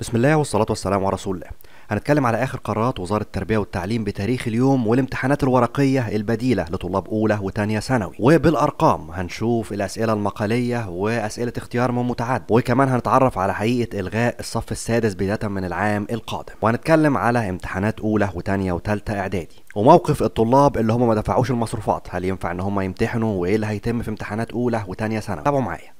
بسم الله والصلاة والسلام على رسول الله هنتكلم على آخر قرارات وزارة التربية والتعليم بتاريخ اليوم والامتحانات الورقية البديلة لطلاب أولى وتانية ثانوي وبالأرقام هنشوف الأسئلة المقالية وأسئلة اختيار من متعدد وكمان هنتعرف على حقيقة إلغاء الصف السادس بداية من العام القادم وهنتكلم على امتحانات أولى وتانية وتالتة إعدادي وموقف الطلاب اللي هم ما دفعوش المصروفات هل ينفع ان هم يمتحنوا وايه اللي هيتم في امتحانات اولى وتانية ثانوي تابعوا معايا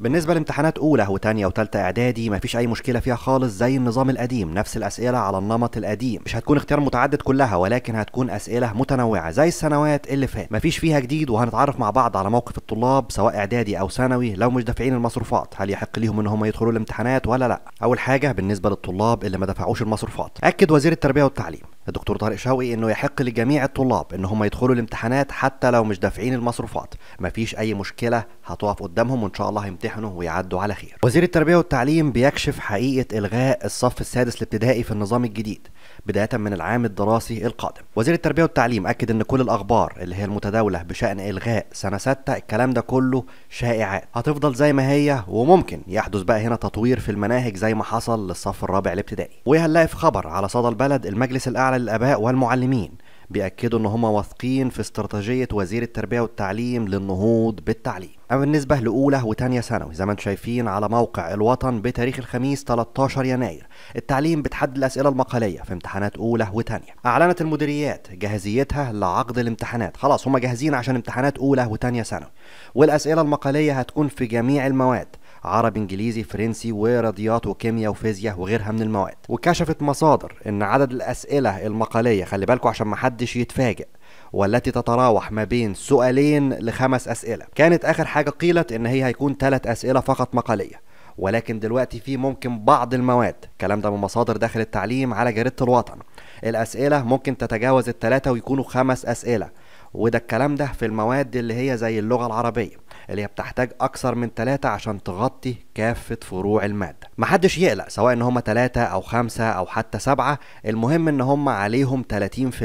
بالنسبة لامتحانات أولى وثانيه وثالثه إعدادي مفيش أي مشكلة فيها خالص زي النظام القديم نفس الأسئلة على النمط القديم مش هتكون اختيار متعدد كلها ولكن هتكون أسئلة متنوعة زي السنوات اللي فاتت مفيش فيها جديد وهنتعرف مع بعض على موقف الطلاب سواء إعدادي أو ثانوي لو مش دافعين المصروفات هل يحق ليهم إن هم يدخلوا الامتحانات ولا لا أول حاجة بالنسبة للطلاب اللي ما دفعوش المصروفات أكد وزير التربية والتعليم الدكتور طارق شوقي انه يحق لجميع الطلاب ان هم يدخلوا الامتحانات حتى لو مش دافعين المصروفات مفيش اي مشكله هتقف قدامهم وان شاء الله يمتحنوا ويعدوا على خير وزير التربيه والتعليم بيكشف حقيقه الغاء الصف السادس الابتدائي في النظام الجديد بدايه من العام الدراسي القادم وزير التربيه والتعليم اكد ان كل الاخبار اللي هي المتداوله بشان الغاء سنه 6 الكلام ده كله شائعات هتفضل زي ما هي وممكن يحدث بقى هنا تطوير في المناهج زي ما حصل للصف الرابع الابتدائي وهنلاقي في خبر على صدى البلد المجلس الاعلى الآباء والمعلمين بيأكدوا إن هم واثقين في استراتيجية وزير التربية والتعليم للنهوض بالتعليم أما بالنسبة لأولى وتانية ثانوي زي ما انتم شايفين على موقع الوطن بتاريخ الخميس 13 يناير التعليم بتحدد الأسئلة المقالية في امتحانات أولى وتانية أعلنت المديريات جاهزيتها لعقد الامتحانات خلاص هم جاهزين عشان امتحانات أولى وتانية ثانوي والأسئلة المقالية هتكون في جميع المواد عربي انجليزي فرنسي ورياضيات وكيمياء وفيزياء وغيرها من المواد وكشفت مصادر ان عدد الاسئله المقاليه خلي بالكم عشان محدش يتفاجئ والتي تتراوح ما بين سؤالين لخمس اسئله كانت اخر حاجه قيلت ان هي هيكون ثلاث اسئله فقط مقاليه ولكن دلوقتي في ممكن بعض المواد الكلام ده من مصادر داخل التعليم على جريده الوطن الاسئله ممكن تتجاوز الثلاثه ويكونوا خمس اسئله وده الكلام ده في المواد اللي هي زي اللغه العربيه اللي هي بتحتاج اكثر من ثلاثة عشان تغطي كافه فروع الماده محدش يقلق سواء ان هم ثلاثة او خمسة او حتى سبعة المهم ان هم عليهم 30%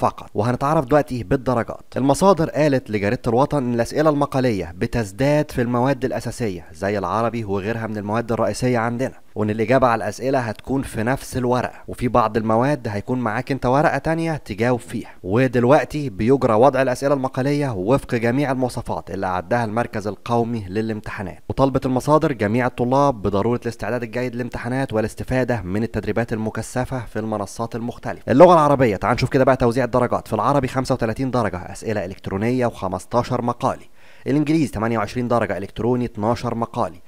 فقط وهنتعرف دلوقتي بالدرجات المصادر قالت لجريده الوطن ان الاسئله المقاليه بتزداد في المواد الاساسيه زي العربي وغيرها من المواد الرئيسيه عندنا وان الاجابه على الاسئله هتكون في نفس الورقه وفي بعض المواد هيكون معاك انت ورقه تانية تجاوب فيها ودلوقتي بيجرى وضع الاسئله المقاليه وفق جميع المواصفات اللي اعدها المركز القومي للامتحانات وطلبه المصادر جميع الطلاب بضروره الاستعداد الجيد للامتحانات والاستفاده من التدريبات المكثفه في المنصات المختلفه اللغه العربيه تعال نشوف كده بقى توزيع الدرجات في العربي 35 درجه اسئله الكترونيه و15 مقالي الانجليزي 28 درجه الكتروني 12 مقالي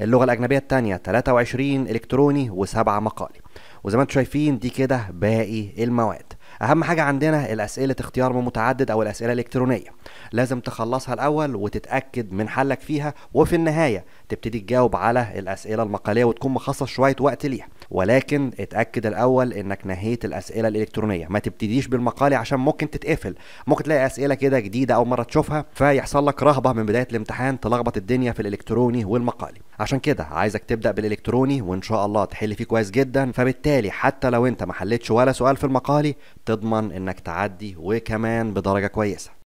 اللغه الاجنبيه الثانيه 23 الكتروني و7 مقالي وزي ما انتم شايفين دي كده باقي المواد اهم حاجه عندنا الاسئله اختيار من متعدد او الاسئله الالكترونيه لازم تخلصها الاول وتتاكد من حلك فيها وفي النهايه تبتدي تجاوب على الاسئله المقاليه وتكون مخصص شويه وقت ليها ولكن اتاكد الاول انك نهيت الاسئله الالكترونيه ما تبتديش بالمقالي عشان ممكن تتقفل ممكن تلاقي اسئله كده جديده اول مره تشوفها فيحصل لك رهبه من بدايه الامتحان تلخبط الدنيا في الالكتروني والمقالي عشان كده عايزك تبدا بالالكتروني وان شاء الله تحل فيه كويس جدا فبالتالي حتى لو انت ما حلتش ولا سؤال في المقالي تضمن انك تعدي وكمان بدرجه كويسه